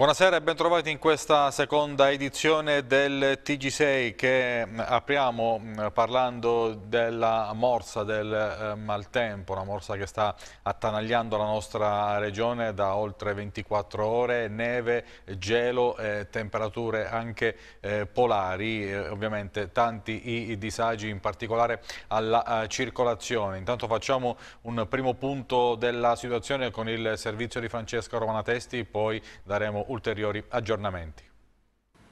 Buonasera e bentrovati in questa seconda edizione del TG6 che mm, apriamo mm, parlando della morsa del eh, maltempo, una morsa che sta attanagliando la nostra regione da oltre 24 ore, neve, gelo, eh, temperature anche eh, polari, eh, ovviamente tanti i, i disagi in particolare alla eh, circolazione. Intanto facciamo un primo punto della situazione con il servizio di Francesca Romanatesti, poi daremo ulteriori aggiornamenti.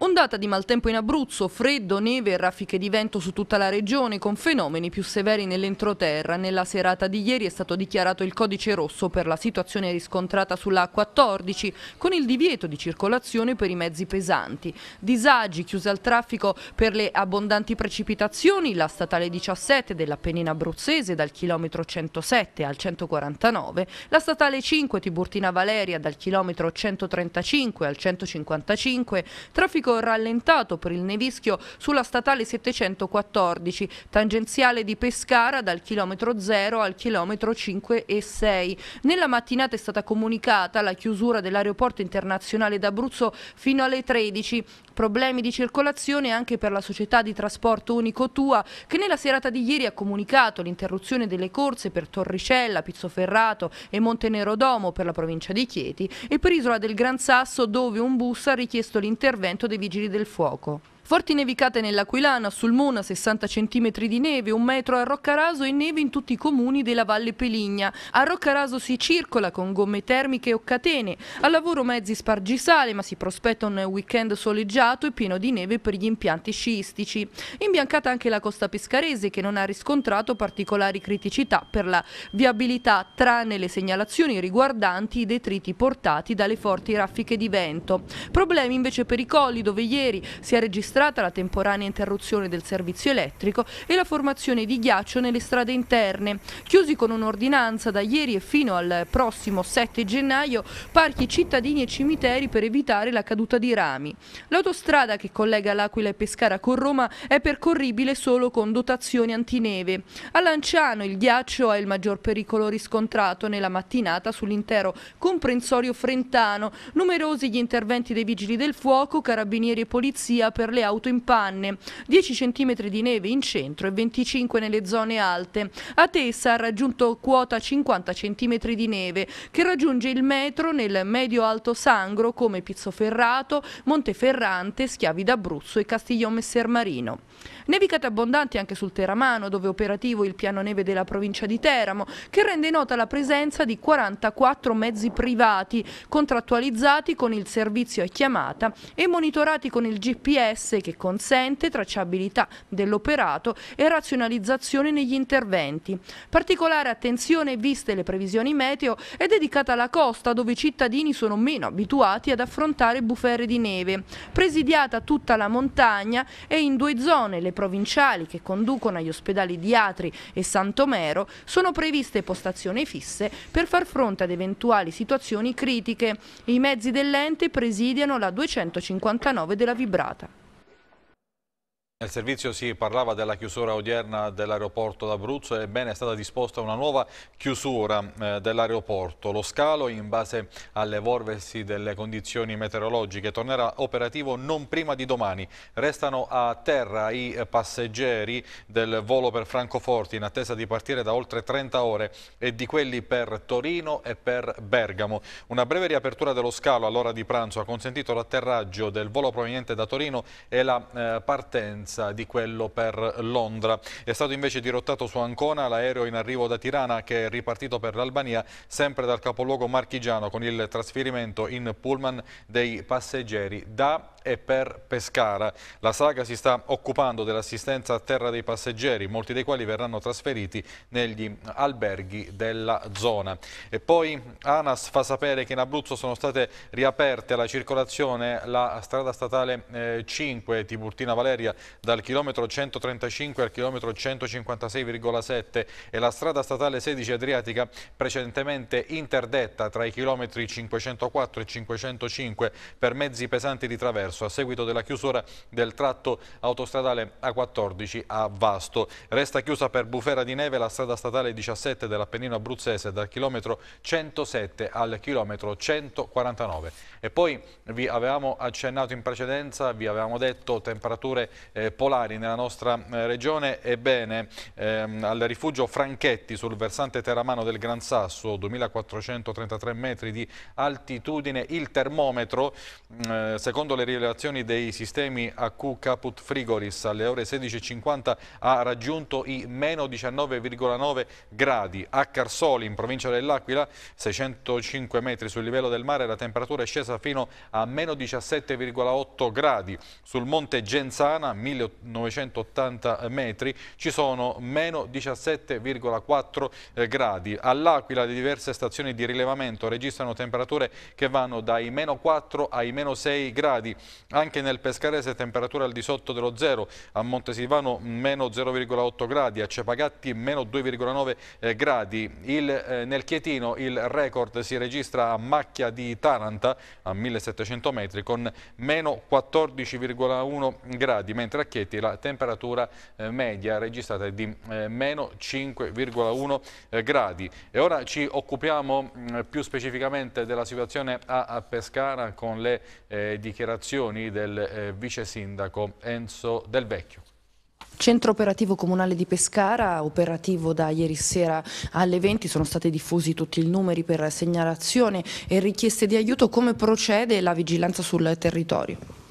Ondata di maltempo in Abruzzo, freddo, neve e raffiche di vento su tutta la regione con fenomeni più severi nell'entroterra. Nella serata di ieri è stato dichiarato il codice rosso per la situazione riscontrata sulla A14 con il divieto di circolazione per i mezzi pesanti. Disagi, chiuse al traffico per le abbondanti precipitazioni, la statale 17 dell'Appennina abruzzese dal chilometro 107 al 149, la statale 5 Tiburtina Valeria dal chilometro 135 al 155, traffico traffico rallentato per il nevischio sulla statale 714, tangenziale di Pescara dal chilometro 0 al chilometro 5 e 6. Nella mattinata è stata comunicata la chiusura dell'aeroporto internazionale d'Abruzzo fino alle 13 problemi di circolazione anche per la società di trasporto unico Tua che nella serata di ieri ha comunicato l'interruzione delle corse per Torricella, Pizzoferrato e Montenero Domo per la provincia di Chieti e per Isola del Gran Sasso dove un bus ha richiesto l'intervento dei vigili del fuoco. Forti nevicate nell'Aquilana, sul Mona 60 cm di neve, un metro a Roccaraso e neve in tutti i comuni della Valle Peligna. A Roccaraso si circola con gomme termiche o catene, al lavoro mezzi spargisale ma si prospetta un weekend soleggiato e pieno di neve per gli impianti sciistici. Imbiancata anche la costa pescarese che non ha riscontrato particolari criticità per la viabilità tranne le segnalazioni riguardanti i detriti portati dalle forti raffiche di vento. Problemi invece per i colli dove ieri si è registrato registrata la temporanea interruzione del servizio elettrico e la formazione di ghiaccio nelle strade interne. Chiusi con un'ordinanza da ieri e fino al prossimo 7 gennaio, parchi cittadini e cimiteri per evitare la caduta di rami. L'autostrada che collega l'Aquila e Pescara con Roma è percorribile solo con dotazioni antineve. A Lanciano il ghiaccio è il maggior pericolo riscontrato nella mattinata sull'intero comprensorio frentano. Numerosi gli interventi dei vigili del fuoco, carabinieri e polizia per le auto in panne, 10 cm di neve in centro e 25 nelle zone alte. A Tessa ha raggiunto quota 50 cm di neve, che raggiunge il metro nel medio-alto Sangro come Pizzoferrato, Monteferrante, Schiavi d'Abruzzo e Castiglione Messermarino. Nevicate abbondanti anche sul Teramano, dove è operativo il piano neve della provincia di Teramo, che rende nota la presenza di 44 mezzi privati, contrattualizzati con il servizio a chiamata e monitorati con il GPS sé che consente tracciabilità dell'operato e razionalizzazione negli interventi. Particolare attenzione, viste le previsioni meteo, è dedicata alla costa dove i cittadini sono meno abituati ad affrontare bufere di neve. Presidiata tutta la montagna e in due zone, le provinciali che conducono agli ospedali di Atri e Santomero, sono previste postazioni fisse per far fronte ad eventuali situazioni critiche. I mezzi dell'ente presidiano la 259 della Vibrata. Nel servizio si parlava della chiusura odierna dell'aeroporto d'Abruzzo, ebbene è stata disposta una nuova chiusura eh, dell'aeroporto. Lo scalo, in base all'evolversi delle condizioni meteorologiche, tornerà operativo non prima di domani. Restano a terra i passeggeri del volo per Francoforte in attesa di partire da oltre 30 ore e di quelli per Torino e per Bergamo. Una breve riapertura dello scalo all'ora di pranzo ha consentito l'atterraggio del volo proveniente da Torino e la eh, partenza differenza di quello per Londra. È stato invece dirottato su Ancona l'aereo in arrivo da Tirana che è ripartito per l'Albania sempre dal capoluogo marchigiano con il trasferimento in pullman dei passeggeri da e per Pescara. La saga si sta occupando dell'assistenza a terra dei passeggeri, molti dei quali verranno trasferiti negli alberghi della zona. E poi ANAS fa sapere che in Abruzzo sono state riaperte alla circolazione la strada statale 5 eh, Tiburtina Valeria dal chilometro 135 al chilometro 156,7 e la strada statale 16 Adriatica precedentemente interdetta tra i chilometri 504 e 505 per mezzi pesanti di traverso a seguito della chiusura del tratto autostradale A14 a Vasto. Resta chiusa per bufera di neve la strada statale 17 dell'Appennino Abruzzese dal chilometro 107 al chilometro 149. E poi vi avevamo accennato in precedenza, vi avevamo detto temperature eh, polari nella nostra eh, regione. Ebbene, ehm, al rifugio Franchetti sul versante teramano del Gran Sasso, 2433 metri di altitudine, il termometro, mm, eh, secondo le rilevazioni dei sistemi AQ Caput Frigoris, alle ore 16.50 ha raggiunto i meno 19,9 gradi. A Carsoli, in provincia dell'Aquila, 605 metri sul livello del mare, la temperatura è scesa fino a meno 17,8 gradi. Sul monte Genzana, 1000 1980 metri ci sono meno 17,4 eh, gradi. All'Aquila le diverse stazioni di rilevamento registrano temperature che vanno dai meno 4 ai meno 6 gradi. Anche nel Pescarese temperature al di sotto dello zero, a Montesilvano meno 0,8 gradi, a Cepagatti meno 2,9 eh, gradi. Il, eh, nel Chietino il record si registra a Macchia di Taranta a 1700 metri con meno 14,1 gradi, mentre a Sacchetti la temperatura eh, media registrata è di eh, meno 5,1 eh, gradi. E ora ci occupiamo mm, più specificamente della situazione a Pescara con le dichiarazioni del vice sindaco Enzo Del Vecchio. Centro operativo comunale di Pescara, operativo da ieri sera alle 20, sono stati diffusi tutti i numeri per segnalazione e richieste di aiuto, come procede la vigilanza sul territorio?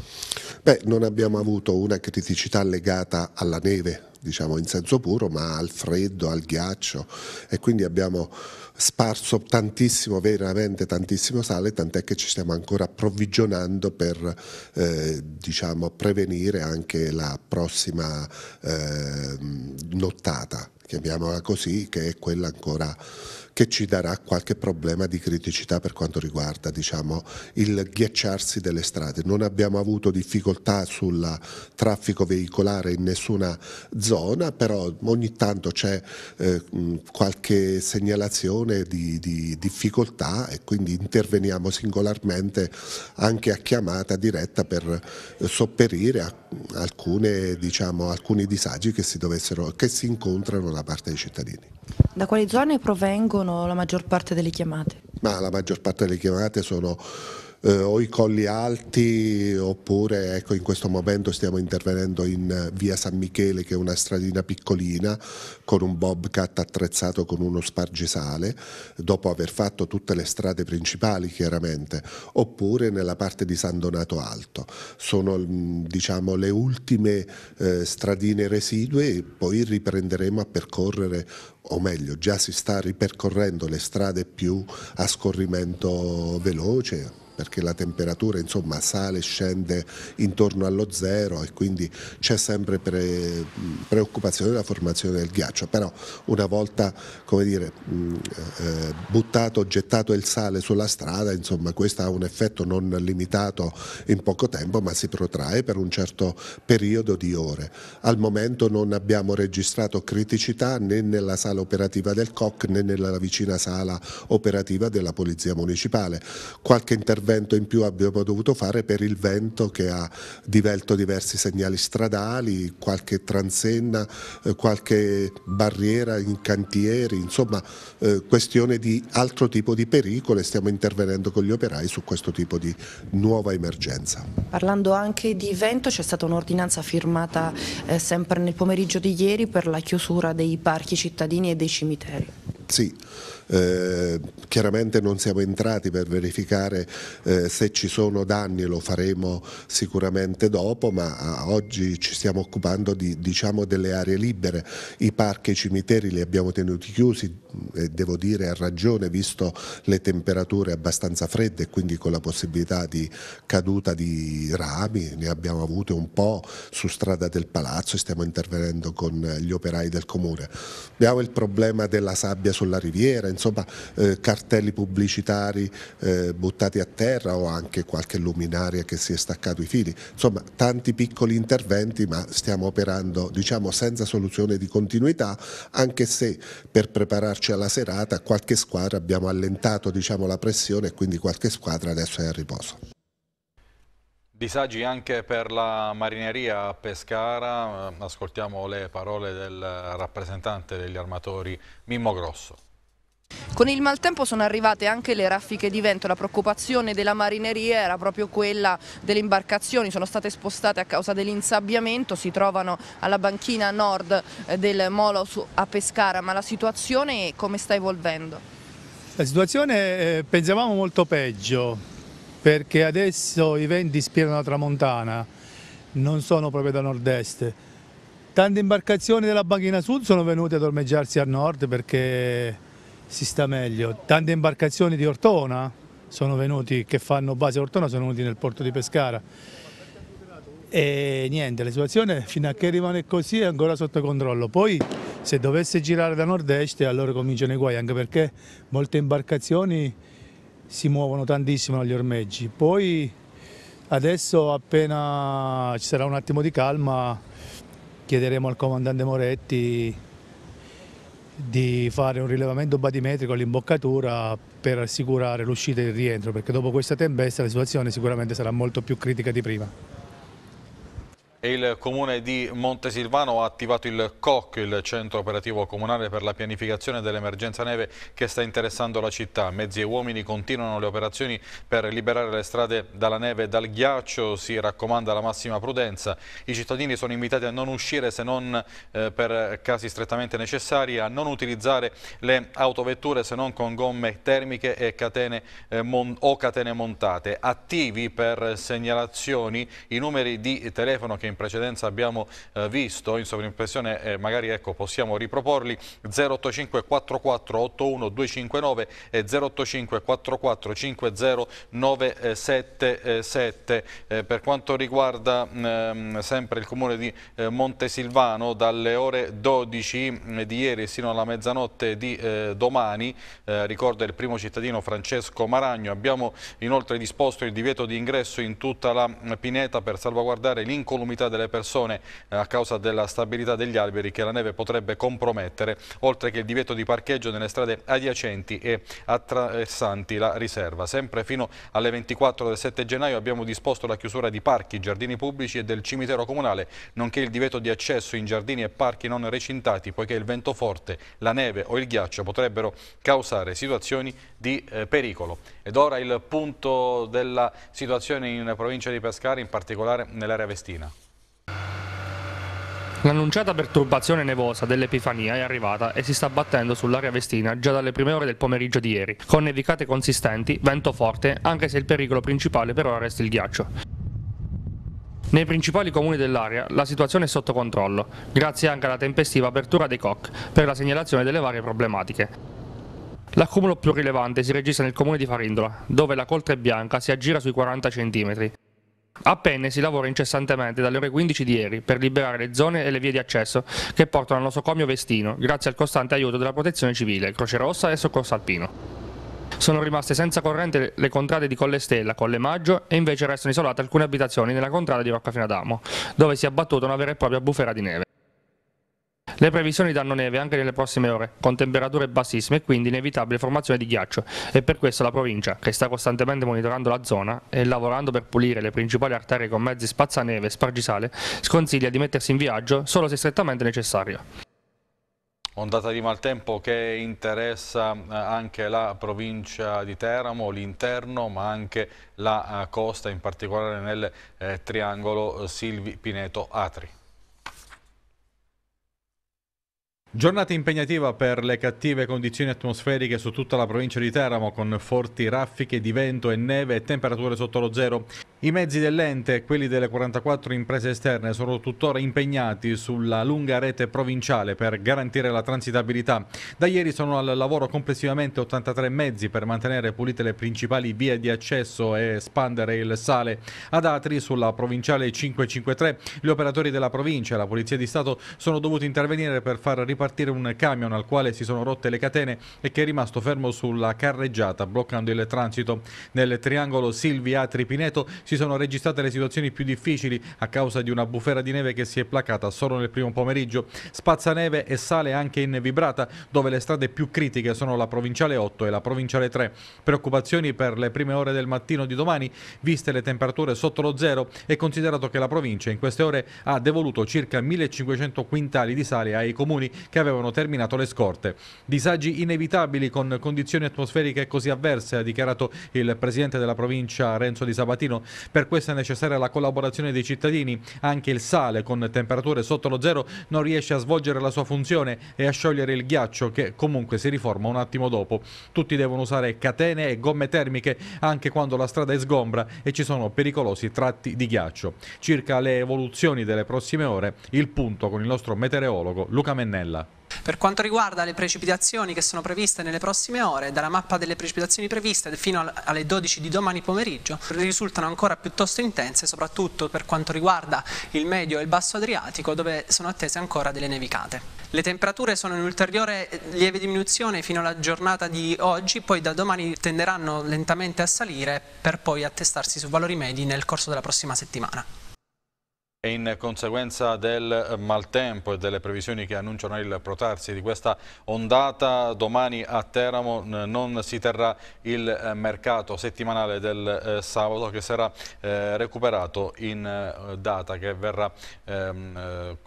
Beh, non abbiamo avuto una criticità legata alla neve, diciamo in senso puro, ma al freddo, al ghiaccio e quindi abbiamo sparso tantissimo, veramente tantissimo sale, tant'è che ci stiamo ancora approvvigionando per eh, diciamo, prevenire anche la prossima eh, nottata chiamiamola così, che è quella ancora che ci darà qualche problema di criticità per quanto riguarda diciamo, il ghiacciarsi delle strade. Non abbiamo avuto difficoltà sul traffico veicolare in nessuna zona, però ogni tanto c'è eh, qualche segnalazione di, di, difficoltà e quindi interveniamo singolarmente anche a chiamata diretta per eh, sopperire a alcune, diciamo, alcuni disagi che si, dovessero, che si incontrano da parte dei cittadini. Da quali zone provengono la maggior parte delle chiamate? Ma la maggior parte delle chiamate sono eh, o i colli alti oppure ecco, in questo momento stiamo intervenendo in eh, via San Michele che è una stradina piccolina con un bobcat attrezzato con uno spargisale dopo aver fatto tutte le strade principali chiaramente oppure nella parte di San Donato Alto. Sono mm, diciamo, le ultime eh, stradine residue e poi riprenderemo a percorrere o meglio già si sta ripercorrendo le strade più a scorrimento veloce perché la temperatura insomma, sale e scende intorno allo zero e quindi c'è sempre pre, preoccupazione della formazione del ghiaccio, però una volta dire, eh, buttato, gettato il sale sulla strada, insomma, questo ha un effetto non limitato in poco tempo, ma si protrae per un certo periodo di ore. Al momento non abbiamo registrato criticità né nella sala operativa del COC né nella vicina sala operativa della Polizia Municipale. Qualche intervento intervento in più abbiamo dovuto fare per il vento che ha divelto diversi segnali stradali, qualche transenna, eh, qualche barriera in cantieri, insomma eh, questione di altro tipo di pericolo e stiamo intervenendo con gli operai su questo tipo di nuova emergenza. Parlando anche di vento c'è stata un'ordinanza firmata eh, sempre nel pomeriggio di ieri per la chiusura dei parchi cittadini e dei cimiteri sì. Eh, chiaramente non siamo entrati per verificare eh, se ci sono danni, lo faremo sicuramente dopo, ma oggi ci stiamo occupando di, diciamo, delle aree libere, i parchi e i cimiteri li abbiamo tenuti chiusi e devo dire ha ragione visto le temperature abbastanza fredde e quindi con la possibilità di caduta di rami, ne abbiamo avute un po' su strada del palazzo e stiamo intervenendo con gli operai del comune. Abbiamo il problema della sabbia sulla riviera, insomma eh, cartelli pubblicitari eh, buttati a terra o anche qualche luminaria che si è staccato i fili, insomma tanti piccoli interventi ma stiamo operando diciamo senza soluzione di continuità anche se per prepararci approcci alla serata, qualche squadra abbiamo allentato diciamo, la pressione e quindi qualche squadra adesso è a riposo. Disagi anche per la marineria a Pescara, ascoltiamo le parole del rappresentante degli armatori Mimmo Grosso. Con il maltempo sono arrivate anche le raffiche di vento, la preoccupazione della marineria era proprio quella delle imbarcazioni, sono state spostate a causa dell'insabbiamento, si trovano alla banchina nord eh, del Molo a Pescara, ma la situazione come sta evolvendo? La situazione eh, pensavamo molto peggio, perché adesso i venti spirano la tramontana, non sono proprio da nord-est. Tante imbarcazioni della banchina sud sono venute a dormeggiarsi a nord perché si sta meglio. Tante imbarcazioni di Ortona sono venuti, che fanno base a Ortona, sono venuti nel porto di Pescara. E niente, la situazione fino a che rimane così è ancora sotto controllo. Poi se dovesse girare da nord-est allora cominciano i guai, anche perché molte imbarcazioni si muovono tantissimo agli ormeggi. Poi adesso appena ci sarà un attimo di calma chiederemo al comandante Moretti di fare un rilevamento batimetrico all'imboccatura per assicurare l'uscita e il rientro, perché dopo questa tempesta la situazione sicuramente sarà molto più critica di prima il comune di Montesilvano ha attivato il COC, il centro operativo comunale per la pianificazione dell'emergenza neve che sta interessando la città. Mezzi e uomini continuano le operazioni per liberare le strade dalla neve e dal ghiaccio, si raccomanda la massima prudenza. I cittadini sono invitati a non uscire se non eh, per casi strettamente necessari, a non utilizzare le autovetture se non con gomme termiche e catene, eh, o catene montate. Attivi per segnalazioni i numeri di telefono che in in precedenza abbiamo eh, visto in sovrimpressione, magari ecco, possiamo riproporli, 085 44 81 259 e 085 44 50 977. Per quanto riguarda ehm, sempre il comune di eh, Montesilvano, dalle ore 12 mm, di ieri sino alla mezzanotte di eh, domani, ricorda il primo cittadino Francesco Maragno, abbiamo inoltre disposto il divieto di ingresso in tutta la mm, pineta per salvaguardare l'incolumità mobilità delle persone eh, a causa della stabilità degli alberi che la neve potrebbe compromettere, oltre che il divieto di parcheggio nelle strade adiacenti e attraversanti la riserva. Sempre fino alle 24 del 7 gennaio abbiamo disposto la chiusura di parchi, giardini pubblici e del cimitero comunale, nonché il divieto di accesso in giardini e parchi non recintati, poiché il vento forte, la neve o il ghiaccio potrebbero causare situazioni di eh, pericolo. Ed ora il punto della situazione in provincia di Pescara, in particolare nell'area Vestina. L'annunciata perturbazione nevosa dell'Epifania è arrivata e si sta battendo sull'area vestina già dalle prime ore del pomeriggio di ieri, con nevicate consistenti, vento forte, anche se il pericolo principale per ora resta il ghiaccio. Nei principali comuni dell'area la situazione è sotto controllo, grazie anche alla tempestiva apertura dei COC per la segnalazione delle varie problematiche. L'accumulo più rilevante si registra nel comune di Farindola, dove la coltre bianca si aggira sui 40 cm, a Penne si lavora incessantemente dalle ore 15 di ieri per liberare le zone e le vie di accesso che portano al nosocomio Vestino, grazie al costante aiuto della Protezione Civile, Croce Rossa e Soccorso Alpino. Sono rimaste senza corrente le contrade di Collestella, Colle Maggio e invece restano isolate alcune abitazioni nella contrada di Roccafinadamo, dove si è abbattuta una vera e propria bufera di neve. Le previsioni danno neve anche nelle prossime ore, con temperature bassissime e quindi inevitabile formazione di ghiaccio e per questo la provincia, che sta costantemente monitorando la zona e lavorando per pulire le principali arterie con mezzi spazzaneve e spargisale, sconsiglia di mettersi in viaggio solo se strettamente necessario. Ondata di maltempo che interessa eh, anche la provincia di Teramo, l'interno, ma anche la eh, costa, in particolare nel eh, triangolo Silvi Pineto Atri. Giornata impegnativa per le cattive condizioni atmosferiche su tutta la provincia di Teramo con forti raffiche di vento e neve e temperature sotto lo zero. I mezzi dell'ente e quelli delle 44 imprese esterne sono tuttora impegnati sulla lunga rete provinciale per garantire la transitabilità. Da ieri sono al lavoro complessivamente 83 mezzi per mantenere pulite le principali vie di accesso e espandere il sale. Ad Atri, sulla provinciale 553, gli operatori della provincia e la Polizia di Stato sono dovuti intervenire per far ripartire un camion al quale si sono rotte le catene e che è rimasto fermo sulla carreggiata bloccando il transito. Nel triangolo Silvi Atri Pineto si si sono registrate le situazioni più difficili a causa di una bufera di neve che si è placata solo nel primo pomeriggio. Spazzaneve e sale anche in Vibrata, dove le strade più critiche sono la provinciale 8 e la provinciale 3. Preoccupazioni per le prime ore del mattino di domani, viste le temperature sotto lo zero e considerato che la provincia in queste ore ha devoluto circa 1500 quintali di sale ai comuni che avevano terminato le scorte. Disagi inevitabili con condizioni atmosferiche così avverse, ha dichiarato il presidente della provincia Renzo Di Sabatino, per questo è necessaria la collaborazione dei cittadini. Anche il sale, con temperature sotto lo zero, non riesce a svolgere la sua funzione e a sciogliere il ghiaccio, che comunque si riforma un attimo dopo. Tutti devono usare catene e gomme termiche, anche quando la strada è sgombra e ci sono pericolosi tratti di ghiaccio. Circa le evoluzioni delle prossime ore, il punto con il nostro meteorologo Luca Mennella. Per quanto riguarda le precipitazioni che sono previste nelle prossime ore, dalla mappa delle precipitazioni previste fino alle 12 di domani pomeriggio risultano ancora piuttosto intense, soprattutto per quanto riguarda il medio e il basso Adriatico, dove sono attese ancora delle nevicate. Le temperature sono in ulteriore eh, lieve diminuzione fino alla giornata di oggi, poi da domani tenderanno lentamente a salire per poi attestarsi su valori medi nel corso della prossima settimana e in conseguenza del maltempo e delle previsioni che annunciano il protarsi di questa ondata, domani a Teramo non si terrà il eh, mercato settimanale del eh, sabato che sarà eh, recuperato in data che verrà ehm,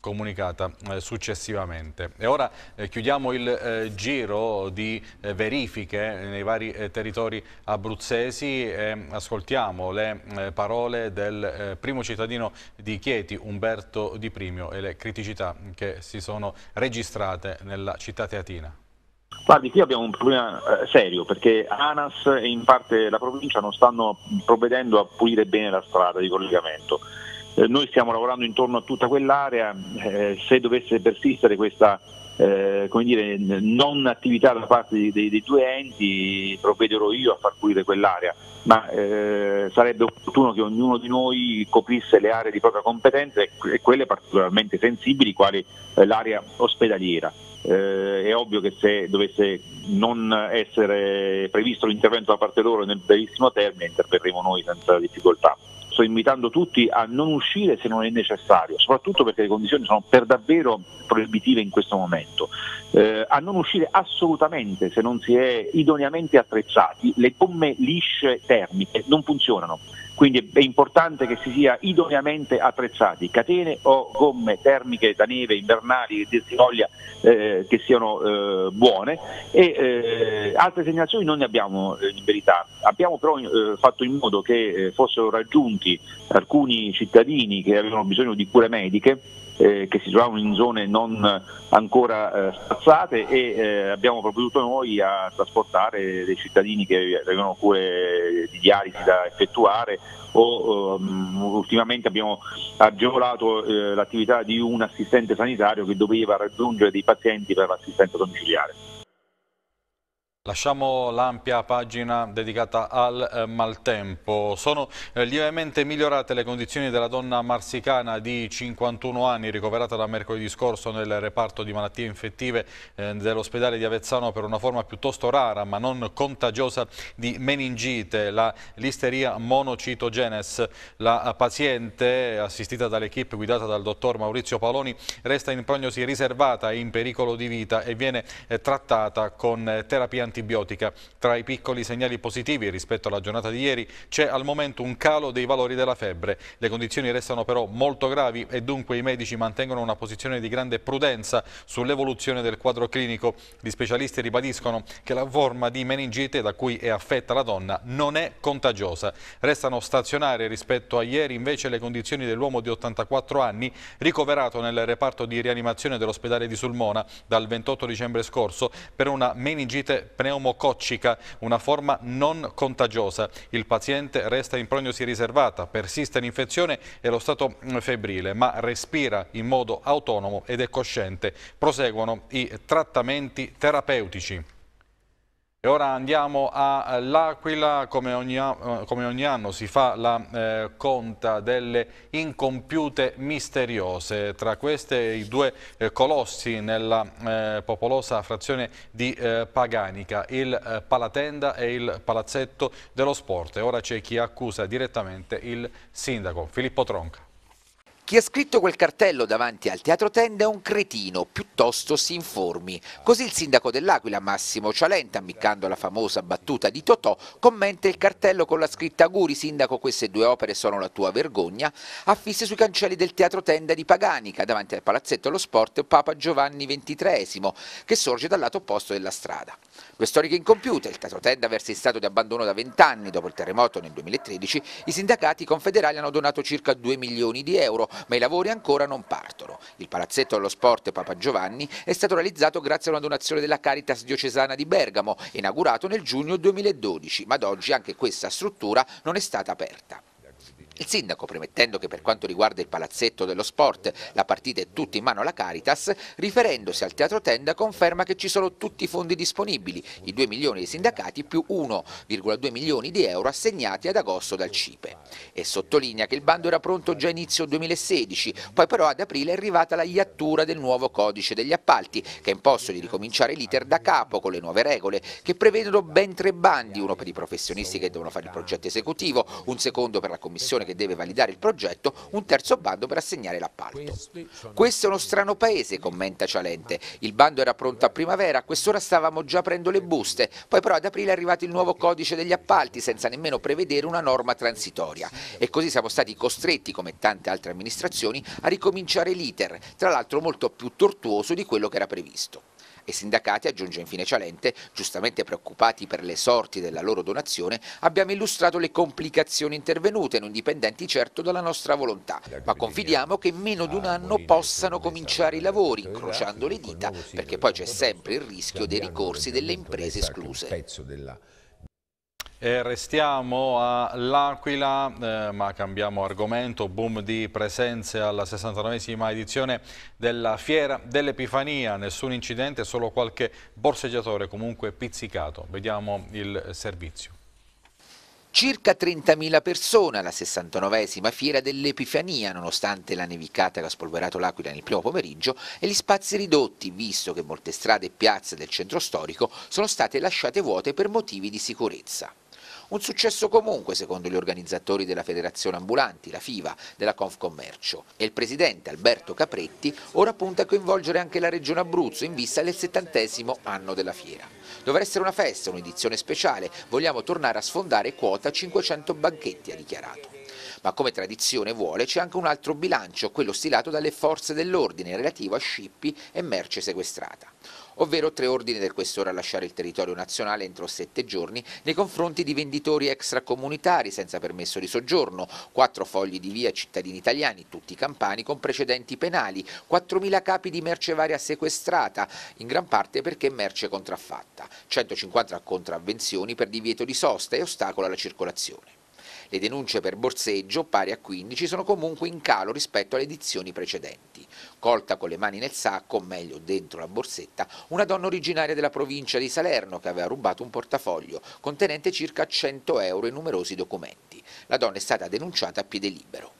comunicata successivamente. E ora chiudiamo il giro di verifiche nei vari territori abruzzesi e ascoltiamo le parole del primo cittadino di di Chieti, Umberto Di Primio e le criticità che si sono registrate nella città teatina? Guardi, qui abbiamo un problema eh, serio perché ANAS e in parte la provincia non stanno provvedendo a pulire bene la strada di collegamento. Eh, noi stiamo lavorando intorno a tutta quell'area, eh, se dovesse persistere questa eh, come dire, non attività da parte dei, dei, due enti provvederò io a far pulire quell'area, ma eh, sarebbe opportuno che ognuno di noi coprisse le aree di propria competenza e, quelle particolarmente sensibili, quali eh, l'area ospedaliera. Eh, è ovvio che se dovesse non essere previsto l'intervento da parte loro nel brevissimo termine, interverremo noi senza difficoltà sto invitando tutti a non uscire se non è necessario, soprattutto perché le condizioni sono per davvero proibitive in questo momento, eh, a non uscire assolutamente se non si è idoneamente attrezzati, le gomme lisce termiche non funzionano quindi è importante che si sia idoneamente attrezzati, catene o gomme termiche da neve invernali che si voglia eh, che siano eh, buone e eh, altre segnalazioni non ne abbiamo eh, in verità, abbiamo però eh, fatto in modo che eh, fossero raggiunti alcuni cittadini che avevano bisogno di cure mediche eh, che si trovavano in zone non eh, ancora eh, spazzate e eh, abbiamo provveduto noi a trasportare dei cittadini che avevano cure di dialisi da effettuare o um, ultimamente abbiamo agevolato l'attività di un assistente sanitario che doveva raggiungere dei pazienti per l'assistenza domiciliare. Lasciamo l'ampia pagina dedicata al eh, maltempo. Sono eh, lievemente migliorate le condizioni della donna marsicana di 51 anni ricoverata da mercoledì scorso nel reparto di malattie infettive eh, dell'ospedale di Avezzano per una forma piuttosto rara ma non contagiosa di meningite, la listeria monocitogenes. La paziente, assistita dall'equipe guidata dal dottor Maurizio Paloni, resta in prognosi riservata e in pericolo di vita e viene trattata con terapia antibiotica antibiotica. Tra i piccoli segnali positivi rispetto alla giornata di ieri c'è al momento un calo dei valori della febbre. Le condizioni restano però molto gravi e dunque i medici mantengono una posizione di grande prudenza sull'evoluzione del quadro clinico. Gli specialisti ribadiscono che la forma di meningite da cui è affetta la donna non è contagiosa. Restano stazionarie rispetto a ieri invece le condizioni dell'uomo di 84 anni ricoverato nel reparto di rianimazione dell'ospedale di Sulmona dal 28 dicembre scorso per una meningite pneumonica pneumococcica, una forma non contagiosa. Il paziente resta in prognosi riservata, persiste l'infezione e lo stato febbrile, ma respira in modo autonomo ed è cosciente. Proseguono i trattamenti terapeutici. E ora andiamo all'Aquila, come, come, ogni anno si fa la eh, conta delle incompiute misteriose. Tra queste i due eh, colossi nella eh, popolosa frazione di eh, Paganica, il eh, Palatenda e il Palazzetto dello Sport. E ora c'è chi accusa direttamente il sindaco Filippo Tronca. Chi ha scritto quel cartello davanti al Teatro Tenda è un cretino, piuttosto si informi. Così il sindaco dell'Aquila, Massimo Cialenta, ammiccando la famosa battuta di Totò, commenta il cartello con la scritta Auguri sindaco, queste due opere sono la tua vergogna, affisse sui cancelli del Teatro Tenda di Paganica, davanti al Palazzetto dello Sport Papa Giovanni XXIII, che sorge dal lato opposto della strada. Due storiche incompiute, il caso Tenda versa in stato di abbandono da vent'anni dopo il terremoto nel 2013, i sindacati confederali hanno donato circa 2 milioni di euro, ma i lavori ancora non partono. Il palazzetto allo sport Papa Giovanni è stato realizzato grazie a una donazione della Caritas diocesana di Bergamo, inaugurato nel giugno 2012, ma ad oggi anche questa struttura non è stata aperta. Il sindaco, premettendo che per quanto riguarda il palazzetto dello sport la partita è tutta in mano alla Caritas, riferendosi al Teatro Tenda conferma che ci sono tutti i fondi disponibili, i 2 milioni dei sindacati più 1,2 milioni di euro assegnati ad agosto dal CIPE. E sottolinea che il bando era pronto già inizio 2016, poi però ad aprile è arrivata la iattura del nuovo codice degli appalti, che ha imposto di ricominciare l'iter da capo con le nuove regole, che prevedono ben tre bandi, uno per i professionisti che devono fare il progetto esecutivo, un secondo per la commissione che deve validare il progetto, un terzo bando per assegnare l'appalto. Questo è uno strano paese, commenta Cialente. Il bando era pronto a primavera, a quest'ora stavamo già aprendo le buste, poi però ad aprile è arrivato il nuovo codice degli appalti senza nemmeno prevedere una norma transitoria e così siamo stati costretti, come tante altre amministrazioni, a ricominciare l'iter, tra l'altro molto più tortuoso di quello che era previsto e sindacati, aggiunge infine Cialente, giustamente preoccupati per le sorti della loro donazione, abbiamo illustrato le complicazioni intervenute, non dipendenti certo dalla nostra volontà, ma confidiamo che in meno di un anno possano cominciare i lavori, incrociando le dita, perché poi c'è sempre il rischio dei ricorsi delle imprese escluse. E restiamo all'Aquila, eh, ma cambiamo argomento, boom di presenze alla 69esima edizione della Fiera dell'Epifania, nessun incidente, solo qualche borseggiatore comunque pizzicato. Vediamo il servizio. Circa 30.000 persone alla 69esima fiera dell'Epifania, nonostante la nevicata che ha spolverato l'Aquila nel primo pomeriggio e gli spazi ridotti, visto che molte strade e piazze del centro storico sono state lasciate vuote per motivi di sicurezza. Un successo comunque, secondo gli organizzatori della Federazione Ambulanti, la FIVA, della Confcommercio. E il presidente Alberto Capretti ora punta a coinvolgere anche la Regione Abruzzo in vista del settantesimo anno della fiera. Dovrà essere una festa, un'edizione speciale, vogliamo tornare a sfondare quota 500 banchetti, ha dichiarato. Ma come tradizione vuole c'è anche un altro bilancio, quello stilato dalle forze dell'ordine relativo a scippi e merce sequestrata ovvero tre ordini del questore a lasciare il territorio nazionale entro sette giorni nei confronti di venditori extracomunitari senza permesso di soggiorno, quattro fogli di via cittadini italiani, tutti campani, con precedenti penali, 4.000 capi di merce varia sequestrata, in gran parte perché merce contraffatta, 150 contravvenzioni per divieto di sosta e ostacolo alla circolazione. Le denunce per borseggio, pari a 15, sono comunque in calo rispetto alle edizioni precedenti. Colta con le mani nel sacco, o meglio dentro la borsetta, una donna originaria della provincia di Salerno che aveva rubato un portafoglio contenente circa 100 euro e numerosi documenti. La donna è stata denunciata a piede libero.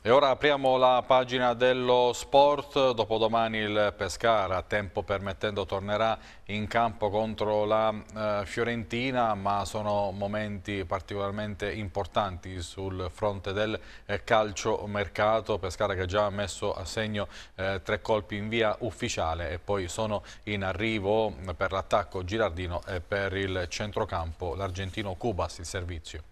E ora apriamo la pagina dello sport, dopodomani il Pescara, tempo permettendo, tornerà in campo contro la eh, Fiorentina, ma sono momenti particolarmente importanti sul fronte del eh, calcio mercato, Pescara che ha già messo a segno eh, tre colpi in via ufficiale e poi sono in arrivo per l'attacco Girardino e per il centrocampo l'argentino Cubas, il servizio.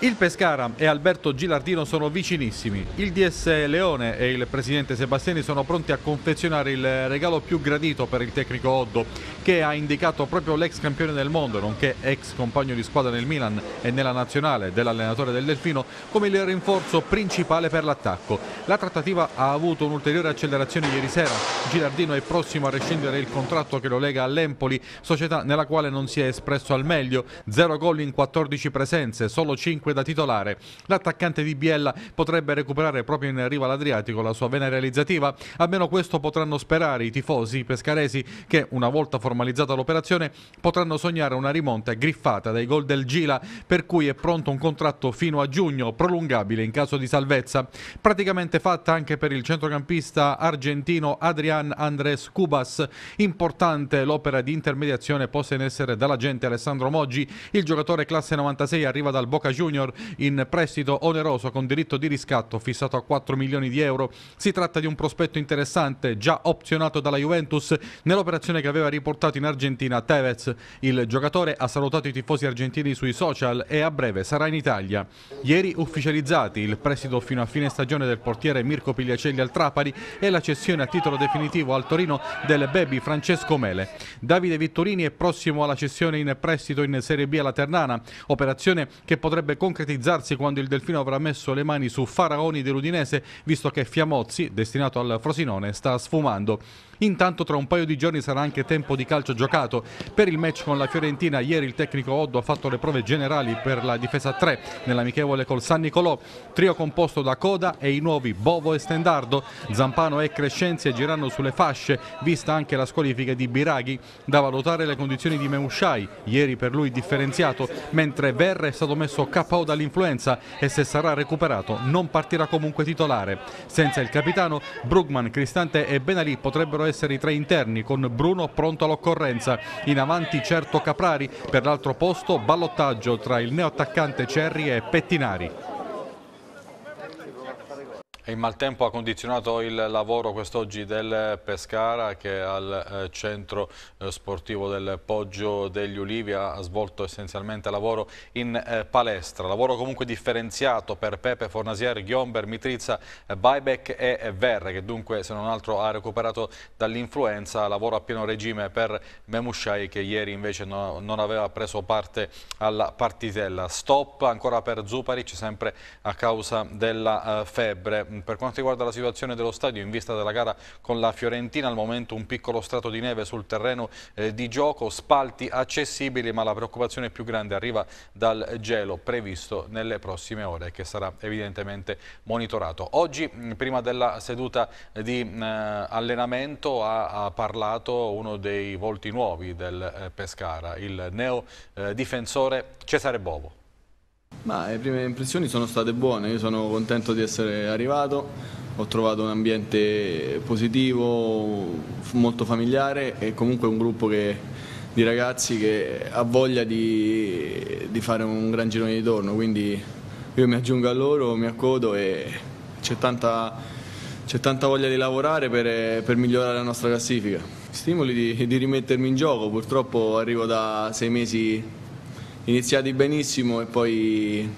Il Pescara e Alberto Gilardino sono vicinissimi. Il DS Leone e il presidente Sebastiani sono pronti a confezionare il regalo più gradito per il tecnico Oddo, che ha indicato proprio l'ex campione del mondo, nonché ex compagno di squadra nel Milan e nella nazionale dell'allenatore del Delfino, come il rinforzo principale per l'attacco. La trattativa ha avuto un'ulteriore accelerazione ieri sera. Gilardino è prossimo a rescindere il contratto che lo lega all'Empoli, società nella quale non si è espresso al meglio. Zero gol in 14 presenze, solo 5 5 da titolare. L'attaccante di Biella potrebbe recuperare proprio in riva all'Adriatico la sua vena realizzativa, almeno questo potranno sperare i tifosi pescaresi che, una volta formalizzata l'operazione, potranno sognare una rimonta griffata dai gol del Gila, per cui è pronto un contratto fino a giugno, prolungabile in caso di salvezza. Praticamente fatta anche per il centrocampista argentino Adrian Andrés Cubas. Importante l'opera di intermediazione posta in essere dall'agente Alessandro Moggi. Il giocatore classe 96 arriva dal Boca Juniors Junior in prestito oneroso con diritto di riscatto fissato a 4 milioni di euro. Si tratta di un prospetto interessante, già opzionato dalla Juventus nell'operazione che aveva riportato in Argentina Tevez. Il giocatore ha salutato i tifosi argentini sui social e a breve sarà in Italia. Ieri ufficializzati il prestito fino a fine stagione del portiere Mirko Pigliacelli al Trapani e la cessione a titolo definitivo al Torino del baby Francesco Mele. Davide Vittorini è prossimo alla cessione in prestito in Serie B alla Ternana, operazione che potrebbe potrebbe concretizzarsi quando il Delfino avrà messo le mani su Faraoni dell'Udinese, visto che Fiamozzi, destinato al Frosinone, sta sfumando. Intanto tra un paio di giorni sarà anche tempo di calcio giocato. Per il match con la Fiorentina ieri il tecnico Oddo ha fatto le prove generali per la difesa 3 nell'amichevole col San Nicolò, trio composto da Coda e i nuovi Bovo e Stendardo. Zampano e Crescenzi girano sulle fasce, vista anche la squalifica di Biraghi. Da valutare le condizioni di Meusciai, ieri per lui differenziato, mentre Verre è stato messo KO dall'influenza e se sarà recuperato non partirà comunque titolare. Senza il capitano, Brugman, Cristante e Benalì potrebbero essere i tre interni con Bruno pronto all'occorrenza. In avanti certo Caprari, per l'altro posto ballottaggio tra il neoattaccante Cerri e Pettinari il maltempo ha condizionato il lavoro quest'oggi del Pescara che al eh, centro eh, sportivo del Poggio degli Ulivi ha svolto essenzialmente lavoro in eh, palestra. Lavoro comunque differenziato per Pepe, Fornasier, Ghiomber, Mitrizza, Baibec e Verre che dunque se non altro ha recuperato dall'influenza. Lavoro a pieno regime per Memushai che ieri invece non aveva preso parte alla partitella. Stop ancora per Zuparic sempre a causa della febbre per quanto riguarda la situazione dello stadio in vista della gara con la Fiorentina, al momento un piccolo strato di neve sul terreno eh, di gioco, spalti accessibili ma la preoccupazione più grande arriva dal gelo previsto nelle prossime ore che sarà evidentemente monitorato. Oggi prima della seduta di eh, allenamento ha, ha, parlato uno dei volti nuovi del eh, Pescara, il neo eh, difensore Cesare Bovo. Ma le prime impressioni sono state buone, io sono contento di essere arrivato, ho trovato un ambiente positivo, molto familiare e comunque un gruppo che di ragazzi che ha voglia di, di, fare un gran girone di torno, quindi io mi aggiungo a loro, mi accodo e c'è tanta, tanta, voglia di lavorare per, per, migliorare la nostra classifica. Stimoli di, di rimettermi in gioco, purtroppo arrivo da sei mesi iniziati benissimo e poi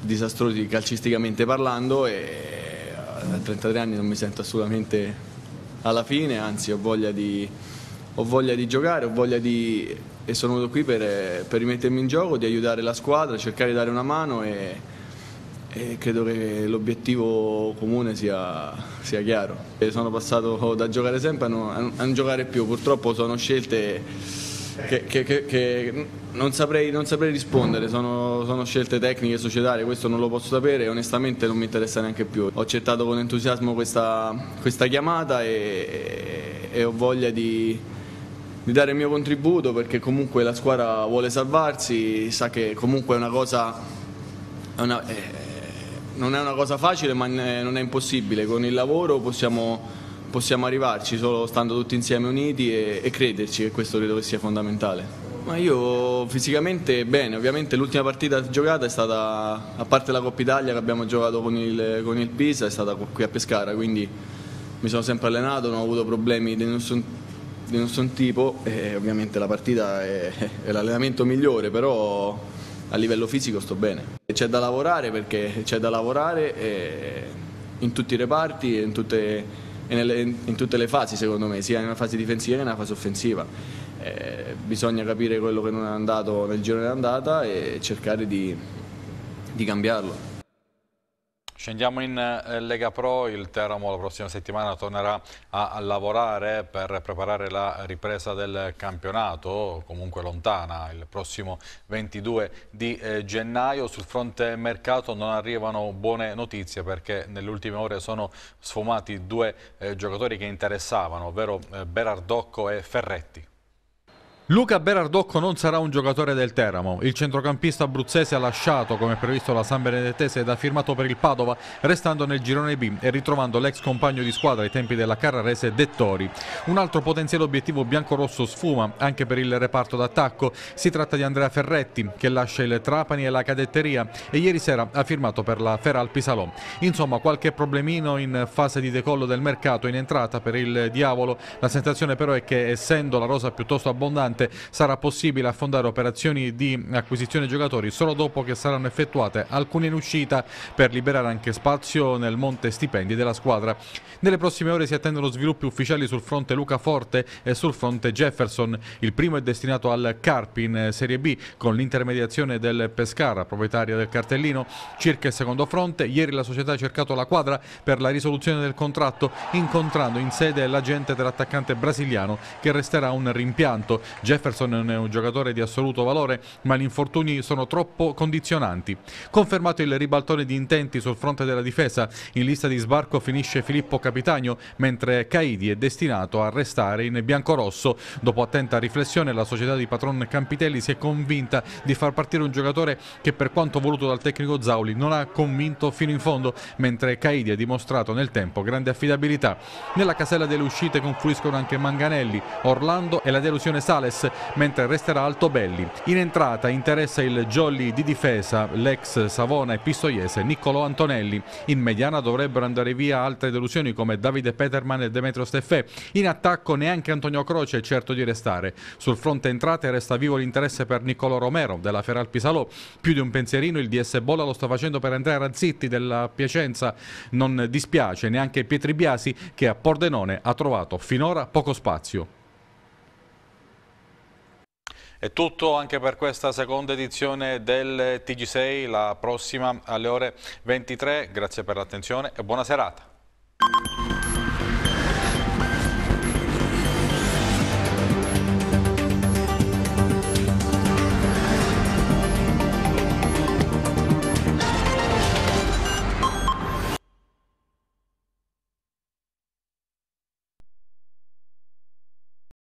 disastrosi calcisticamente parlando e eh, a 33 anni non mi sento assolutamente alla fine, anzi ho voglia di, ho voglia di giocare, ho voglia di, e sono venuto qui per, eh, per, rimettermi in gioco, di aiutare la squadra, cercare di dare una mano e, e credo che l'obiettivo comune sia, sia chiaro. E sono passato da giocare sempre a non, a non giocare più, purtroppo sono scelte che, che, che, che non, saprei, non, saprei, rispondere, sono, sono, scelte tecniche, societarie, questo non lo posso sapere e onestamente non mi interessa neanche più. Ho accettato con entusiasmo questa, questa chiamata e, e, ho voglia di, di dare il mio contributo perché comunque la squadra vuole salvarsi, sa che comunque è una cosa... È una, è, eh, non è una cosa facile ma non è impossibile, con il lavoro possiamo possiamo arrivarci solo stando tutti insieme uniti e, e crederci e questo credo sia fondamentale. Ma io fisicamente bene, ovviamente l'ultima partita giocata è stata, a parte la Coppa Italia che abbiamo giocato con il, con il Pisa, è stata qui a Pescara, quindi mi sono sempre allenato, non ho avuto problemi di nessun, di nessun tipo e ovviamente la partita è, è l'allenamento migliore, però a livello fisico sto bene. C'è da lavorare perché c'è da lavorare eh, in tutti i reparti, in tutte in, in, tutte le fasi secondo me, sia nella fase difensiva che nella fase offensiva. Eh, bisogna capire quello che non è andato nel giro dell'andata e cercare di, di cambiarlo. Scendiamo in eh, Lega Pro, il Teramo la prossima settimana tornerà a lavorare per preparare la ripresa del campionato, comunque lontana, il prossimo 22 di eh, gennaio. Sul fronte mercato non arrivano buone notizie perché nelle ultime ore sono sfumati due eh, giocatori che interessavano, ovvero Berardocco e Ferretti. Luca Berardocco non sarà un giocatore del Teramo. Il centrocampista abruzzese ha lasciato, come previsto, la San Benedettese ed ha firmato per il Padova, restando nel girone B e ritrovando l'ex compagno di squadra ai tempi della Carrarese Dettori. Un altro potenziale obiettivo biancorosso sfuma anche per il reparto d'attacco. Si tratta di Andrea Ferretti, che lascia il Trapani e la cadetteria e ieri sera ha firmato per la Feral Pisalò. Insomma, qualche problemino in fase di decollo del mercato in entrata per il Diavolo. La sensazione però è che, essendo la rosa piuttosto abbondante, importante, sarà possibile affondare operazioni di acquisizione giocatori solo dopo che saranno effettuate alcune in uscita per liberare anche spazio nel monte stipendi della squadra. Nelle prossime ore si attendono sviluppi ufficiali sul fronte Luca Forte e sul fronte Jefferson. Il primo è destinato al Carpi in Serie B con l'intermediazione del Pescara, proprietaria del cartellino, circa il secondo fronte. Ieri la società ha cercato la quadra per la risoluzione del contratto incontrando in sede l'agente dell'attaccante brasiliano che resterà un rimpianto. Jefferson è un giocatore di assoluto valore, ma gli infortuni sono troppo condizionanti. Confermato il ribaltone di intenti sul fronte della difesa, in lista di sbarco finisce Filippo Capitagno, mentre Caidi è destinato a restare in biancorosso. Dopo attenta riflessione, la società di patron Campitelli si è convinta di far partire un giocatore che per quanto voluto dal tecnico Zauli non ha convinto fino in fondo, mentre Caidi ha dimostrato nel tempo grande affidabilità. Nella casella delle uscite confluiscono anche Manganelli, Orlando e la delusione Sales Alves, mentre resterà alto Belli. In entrata interessa il jolly di difesa, l'ex Savona e Pistoiese Niccolò Antonelli. In mediana dovrebbero andare via altre delusioni come Davide Peterman e Demetrio Steffè. In attacco neanche Antonio Croce è certo di restare. Sul fronte entrate resta vivo l'interesse per Niccolò Romero della Feral Pisalò. Più di un pensierino il DS Bolla lo sta facendo per Andrea Razzitti della Piacenza. Non dispiace neanche Pietri Biasi che a Pordenone ha trovato finora poco spazio. È tutto anche per questa seconda edizione del TG6, la prossima alle ore 23. Grazie per l'attenzione e buona serata.